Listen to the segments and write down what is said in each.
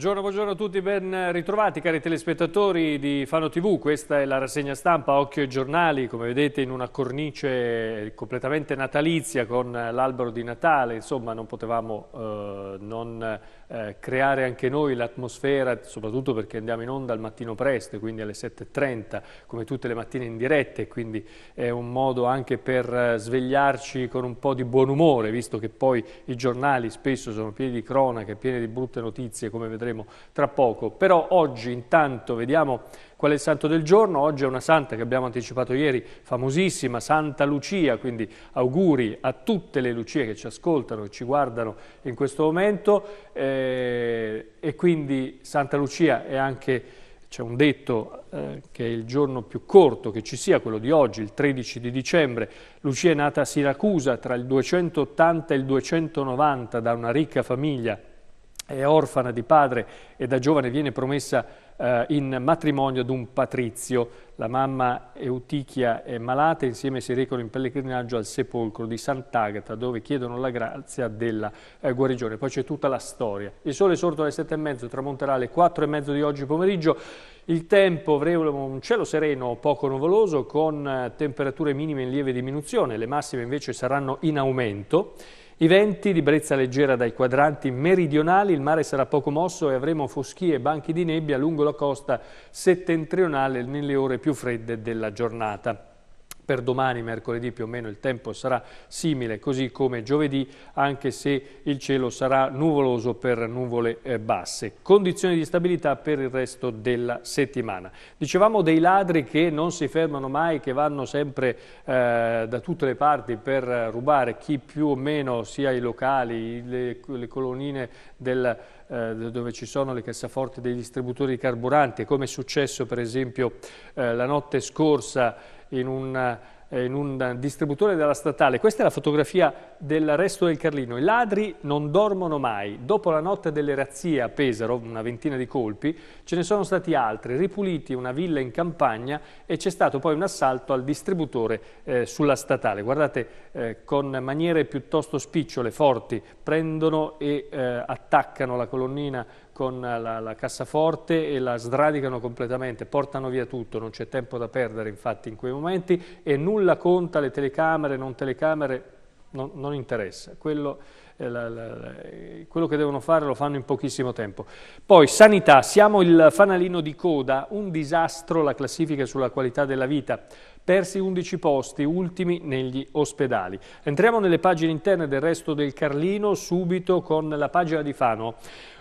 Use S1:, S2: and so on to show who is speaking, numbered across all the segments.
S1: Buongiorno, buongiorno, a tutti, ben ritrovati cari telespettatori di Fano TV, questa è la rassegna stampa Occhio e Giornali, come vedete in una cornice completamente natalizia con l'albero di Natale, insomma non potevamo eh, non eh, creare anche noi l'atmosfera, soprattutto perché andiamo in onda al mattino presto, quindi alle 7.30, come tutte le mattine in dirette, quindi è un modo anche per eh, svegliarci con un po' di buon umore, visto che poi i giornali spesso sono pieni di cronache, pieni di brutte notizie, come vedremo tra poco. Però oggi intanto vediamo Qual è il santo del giorno? Oggi è una santa che abbiamo anticipato ieri, famosissima, Santa Lucia, quindi auguri a tutte le Lucie che ci ascoltano, e ci guardano in questo momento eh, e quindi Santa Lucia è anche c'è un detto eh, che è il giorno più corto che ci sia, quello di oggi, il 13 di dicembre. Lucia è nata a Siracusa tra il 280 e il 290 da una ricca famiglia è orfana di padre e da giovane viene promessa eh, in matrimonio ad un patrizio. La mamma Eutichia è malata e insieme si recano in pellegrinaggio al sepolcro di Sant'Agata dove chiedono la grazia della eh, guarigione. Poi c'è tutta la storia. Il sole è sorto alle sette e mezzo, tramonterà alle quattro e mezzo di oggi pomeriggio. Il tempo avremo un cielo sereno poco nuvoloso con eh, temperature minime in lieve diminuzione, le massime invece saranno in aumento. I venti di brezza leggera dai quadranti meridionali, il mare sarà poco mosso e avremo foschie e banchi di nebbia lungo la costa settentrionale nelle ore più fredde della giornata per domani mercoledì più o meno il tempo sarà simile così come giovedì anche se il cielo sarà nuvoloso per nuvole eh, basse. Condizioni di stabilità per il resto della settimana. Dicevamo dei ladri che non si fermano mai, che vanno sempre eh, da tutte le parti per rubare chi più o meno sia i locali, le, le colonnine del eh, dove ci sono le cassaforti dei distributori di carburanti, come è successo per esempio eh, la notte scorsa in un, eh, in un distributore della statale. Questa è la fotografia del resto del Carlino. I ladri non dormono mai. Dopo la notte delle razzie a Pesaro, una ventina di colpi, ce ne sono stati altri, ripuliti una villa in campagna e c'è stato poi un assalto al distributore eh, sulla statale. Guardate, eh, con maniere piuttosto spicciole, forti, prendono e eh, attaccano la colonnina con la, la cassaforte e la sradicano completamente, portano via tutto, non c'è tempo da perdere infatti in quei momenti e nulla conta le telecamere, non telecamere, non, non interessa. Quello, eh, la, la, quello, che devono fare lo fanno in pochissimo tempo. Poi sanità, siamo il fanalino di coda, un disastro la classifica sulla qualità della vita. Persi 11 posti, ultimi negli ospedali. Entriamo nelle pagine interne del resto del Carlino subito con la pagina di Fano.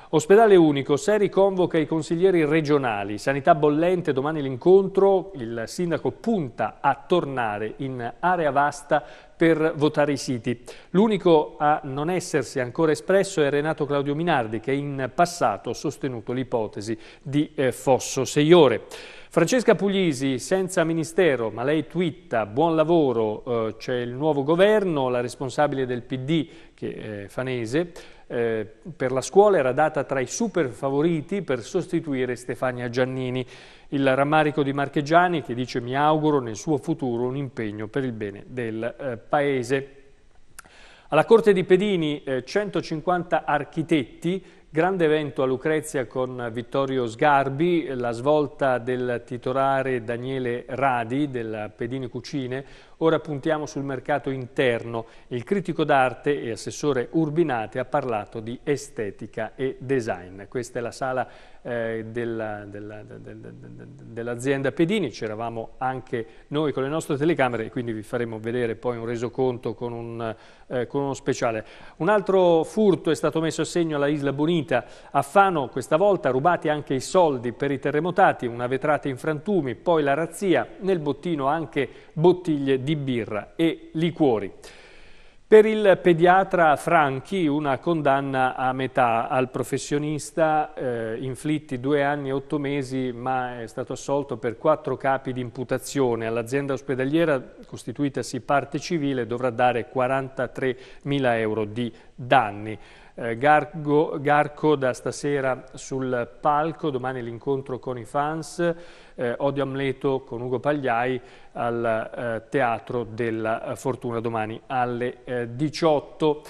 S1: Ospedale unico, Seri convoca i consiglieri regionali, sanità bollente, domani l'incontro, il sindaco punta a tornare in area vasta per votare i siti. L'unico a non essersi ancora espresso è Renato Claudio Minardi che in passato ha sostenuto l'ipotesi di eh, Fosso Seiore. Francesca Puglisi, senza ministero, ma lei twitta, buon lavoro, eh, c'è il nuovo governo, la responsabile del PD, che è eh, fanese, eh, per la scuola era data tra i super favoriti per sostituire Stefania Giannini. Il rammarico di Marchegiani che dice mi auguro nel suo futuro un impegno per il bene del eh, Paese. Alla Corte di Pedini eh, 150 architetti Grande evento a Lucrezia con Vittorio Sgarbi, la svolta del titolare Daniele Radi della Pedini Cucine, Ora puntiamo sul mercato interno. Il critico d'arte e assessore Urbinate ha parlato di estetica e design. Questa è la sala eh, dell'azienda della, della Pedini, c'eravamo anche noi con le nostre telecamere e quindi vi faremo vedere poi un resoconto con, un, eh, con uno speciale. Un altro furto è stato messo a segno alla Isla Bonita. A Fano questa volta rubati anche i soldi per i terremotati, una vetrata in frantumi, poi la razzia, nel bottino anche bottiglie di birra e liquori. Per il pediatra Franchi una condanna a metà al professionista, eh, inflitti due anni e otto mesi ma è stato assolto per quattro capi di imputazione. All'azienda ospedaliera costituitasi parte civile dovrà dare 43 mila euro di danni eh, Gargo, Garco da stasera sul palco, domani l'incontro con i fans, eh, Odio Amleto con Ugo Pagliai al eh, Teatro della Fortuna domani alle 18. Eh,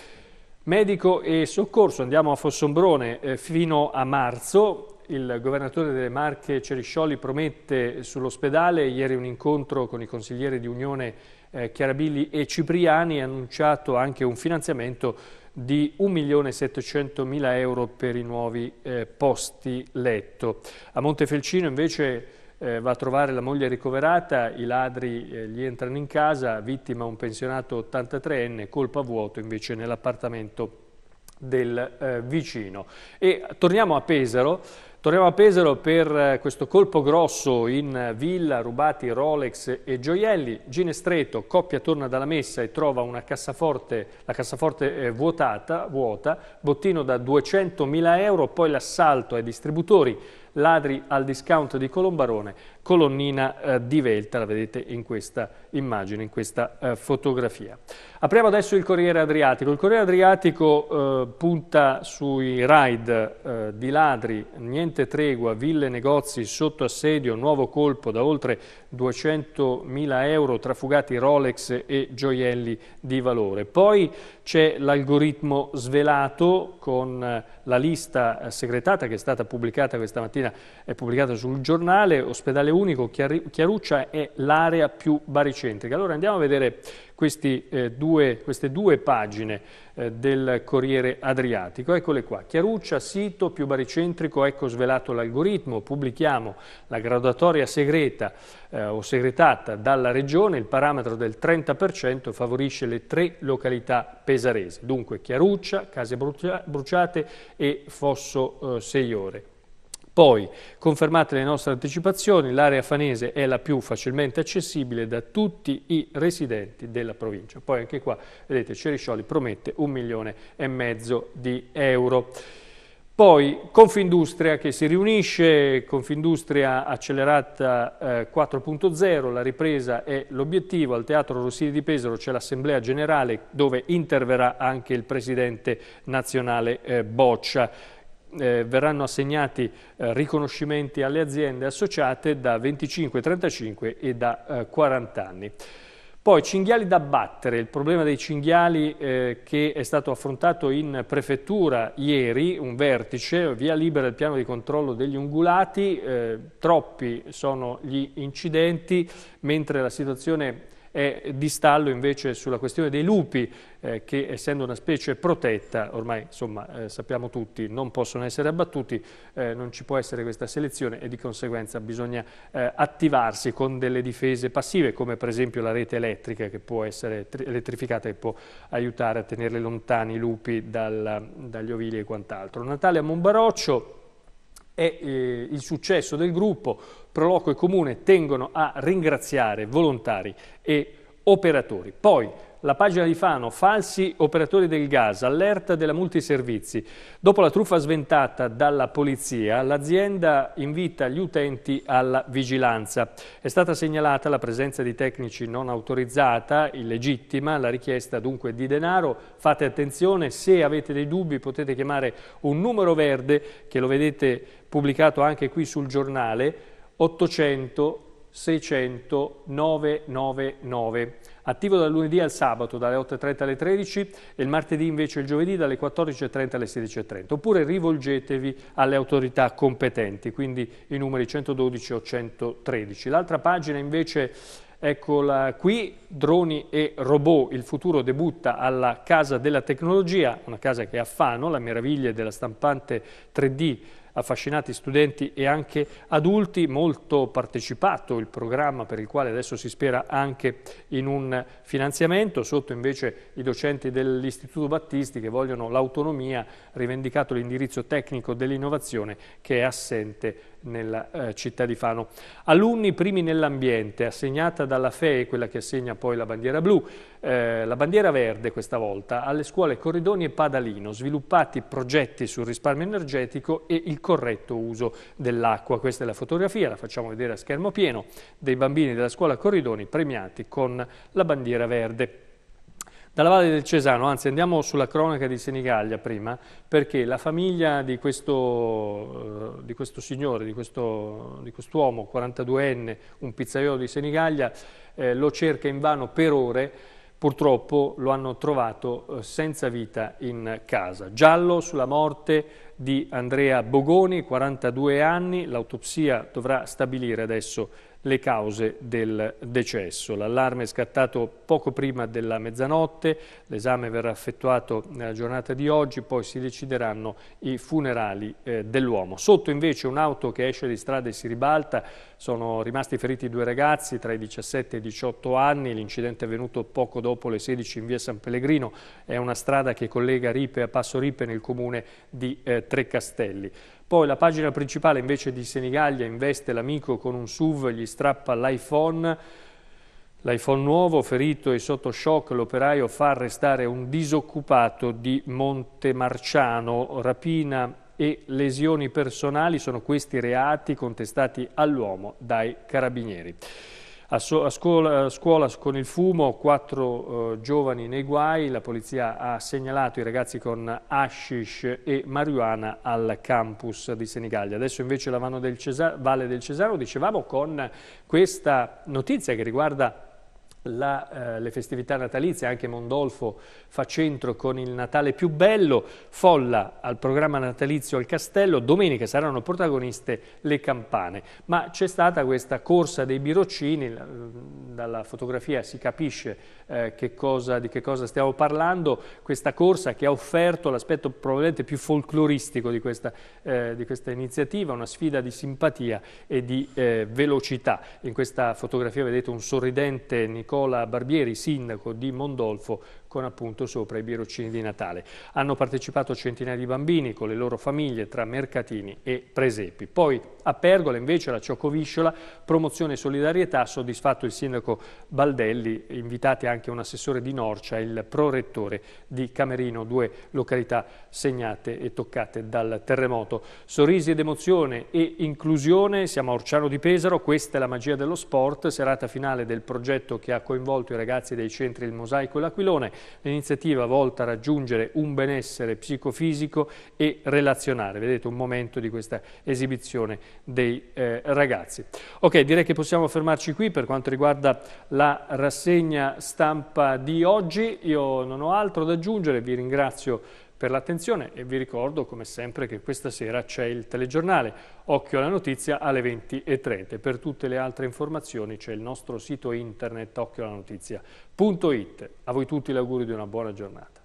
S1: Medico e soccorso, andiamo a Fossombrone eh, fino a marzo, il governatore delle Marche Ceriscioli promette sull'ospedale, ieri un incontro con i consiglieri di Unione eh, Chiarabilli e Cipriani, ha annunciato anche un finanziamento di 1.700.000 euro per i nuovi eh, posti letto. A Montefelcino invece eh, va a trovare la moglie ricoverata, i ladri eh, gli entrano in casa, vittima un pensionato 83enne, colpa vuoto invece nell'appartamento del eh, vicino. E torniamo a Pesaro Torniamo a Pesaro per eh, questo colpo grosso in villa, rubati Rolex e gioielli. Ginestreto, coppia torna dalla messa e trova una cassaforte, la cassaforte eh, vuotata, vuota, bottino da 200.000 euro, poi l'assalto ai distributori, ladri al discount di Colombarone colonnina eh, di Velta, la vedete in questa immagine, in questa eh, fotografia. Apriamo adesso il Corriere Adriatico. Il Corriere Adriatico eh, punta sui raid eh, di ladri, niente tregua, ville negozi sotto assedio, nuovo colpo da oltre 200.000 euro trafugati Rolex e gioielli di valore. Poi c'è l'algoritmo svelato con eh, la lista eh, segretata che è stata pubblicata questa mattina, è pubblicata sul giornale, ospedale unico, Chiaruccia è l'area più baricentrica. Allora andiamo a vedere questi, eh, due, queste due pagine eh, del Corriere Adriatico. Eccole qua. Chiaruccia, sito più baricentrico, ecco svelato l'algoritmo. Pubblichiamo la graduatoria segreta eh, o segretata dalla Regione. Il parametro del 30% favorisce le tre località pesarese. Dunque Chiaruccia, Case Bruciate e Fosso eh, Seiore. Poi, confermate le nostre anticipazioni, l'area fanese è la più facilmente accessibile da tutti i residenti della provincia. Poi anche qua, vedete, Ceriscioli promette un milione e mezzo di euro. Poi Confindustria che si riunisce, Confindustria accelerata eh, 4.0, la ripresa è l'obiettivo, al Teatro Rossini di Pesaro c'è l'Assemblea Generale dove interverrà anche il Presidente nazionale eh, Boccia eh, verranno assegnati eh, riconoscimenti alle aziende associate da 25, 35 e da eh, 40 anni. Poi cinghiali da battere, il problema dei cinghiali eh, che è stato affrontato in prefettura ieri, un vertice, via libera il piano di controllo degli ungulati, eh, troppi sono gli incidenti, mentre la situazione è di stallo invece sulla questione dei lupi, eh, che essendo una specie protetta, ormai insomma, eh, sappiamo tutti, non possono essere abbattuti, eh, non ci può essere questa selezione e di conseguenza bisogna eh, attivarsi con delle difese passive, come per esempio la rete elettrica che può essere elettrificata e può aiutare a tenere lontani i lupi dal, dagli ovili e quant'altro. Natalia Mombaroccio è eh, il successo del gruppo, Proloco e Comune tengono a ringraziare volontari e operatori. Poi la pagina di Fano, falsi operatori del gas, allerta della multiservizi. Dopo la truffa sventata dalla polizia, l'azienda invita gli utenti alla vigilanza. È stata segnalata la presenza di tecnici non autorizzata, illegittima, la richiesta dunque di denaro. Fate attenzione, se avete dei dubbi potete chiamare un numero verde che lo vedete pubblicato anche qui sul giornale 800 600 999 attivo dal lunedì al sabato dalle 8.30 alle 13 e il martedì invece il giovedì dalle 14.30 alle 16.30. Oppure rivolgetevi alle autorità competenti, quindi i numeri 112 o 113. L'altra pagina invece... Eccola qui, droni e robot, il futuro debutta alla Casa della Tecnologia, una casa che è a Fano, la meraviglia della stampante 3D affascinati studenti e anche adulti, molto partecipato il programma per il quale adesso si spera anche in un finanziamento, sotto invece i docenti dell'Istituto Battisti che vogliono l'autonomia, rivendicato l'indirizzo tecnico dell'innovazione che è assente nella eh, città di Fano. Alunni primi nell'ambiente, assegnata dalla FEE, quella che assegna poi la bandiera blu, eh, la bandiera verde questa volta, alle scuole Corridoni e Padalino, sviluppati progetti sul risparmio energetico e il corretto uso dell'acqua. Questa è la fotografia, la facciamo vedere a schermo pieno, dei bambini della scuola Corridoni premiati con la bandiera verde. Dalla Valle del Cesano, anzi andiamo sulla cronaca di Senigallia prima, perché la famiglia di questo, eh, di questo signore, di, questo, di 42enne, un pizzaiolo di Senigallia, eh, lo cerca invano per ore, purtroppo lo hanno trovato eh, senza vita in casa. Giallo sulla morte di Andrea Bogoni, 42 anni, l'autopsia dovrà stabilire adesso le cause del decesso. L'allarme è scattato poco prima della mezzanotte, l'esame verrà effettuato nella giornata di oggi, poi si decideranno i funerali eh, dell'uomo. Sotto invece un'auto che esce di strada e si ribalta, sono rimasti feriti due ragazzi tra i 17 e i 18 anni, l'incidente è avvenuto poco dopo le 16 in via San Pellegrino, è una strada che collega Ripe a Passo Ripe nel comune di eh, Trecastelli. Poi la pagina principale invece di Senigallia investe l'amico con un SUV, gli strappa l'iPhone, l'iPhone nuovo, ferito e sotto shock, l'operaio fa arrestare un disoccupato di Montemarciano, rapina e lesioni personali sono questi reati contestati all'uomo dai carabinieri. A, so, a, scuola, a, scuola, con il fumo, quattro eh, giovani nei guai, la polizia ha segnalato i ragazzi con hashish e marijuana al campus di Senigallia. Adesso invece la mano del Valle del Cesaro, dicevamo, con questa notizia che riguarda la, eh, le festività natalizie, anche Mondolfo fa centro con il Natale più bello, folla al programma natalizio al castello, domenica saranno protagoniste le campane, ma c'è stata questa corsa dei biroccini, mm, dalla fotografia si capisce eh, che cosa, di che cosa stiamo parlando, questa corsa che ha offerto l'aspetto probabilmente più folcloristico di questa, eh, di questa, iniziativa, una sfida di simpatia e di eh, velocità. In questa fotografia vedete un sorridente Nicola Nicola Barbieri, sindaco di Mondolfo, con appunto sopra i biroccini di Natale. Hanno partecipato centinaia di bambini con le loro famiglie tra mercatini e presepi. Poi a Pergola invece la Ciocovisciola, promozione e solidarietà, soddisfatto il sindaco Baldelli, invitati anche un assessore di Norcia e il prorettore di Camerino, due località segnate e toccate dal terremoto. Sorrisi ed emozione e inclusione, siamo a Orciano di Pesaro, questa è la magia dello sport, serata finale del progetto che ha coinvolto i ragazzi dei centri Il Mosaico e l'Aquilone, l'iniziativa volta a raggiungere un benessere psicofisico e relazionale. Vedete un momento di questa esibizione dei eh, ragazzi. Ok, direi che possiamo fermarci qui per quanto riguarda la rassegna stampa di oggi. Io non ho altro da aggiungere, vi ringrazio per l'attenzione e vi ricordo come sempre che questa sera c'è il telegiornale Occhio alla notizia alle 20.30. Per tutte le altre informazioni c'è il nostro sito internet occhioallanotizia.it. A voi tutti l'augurio di una buona giornata.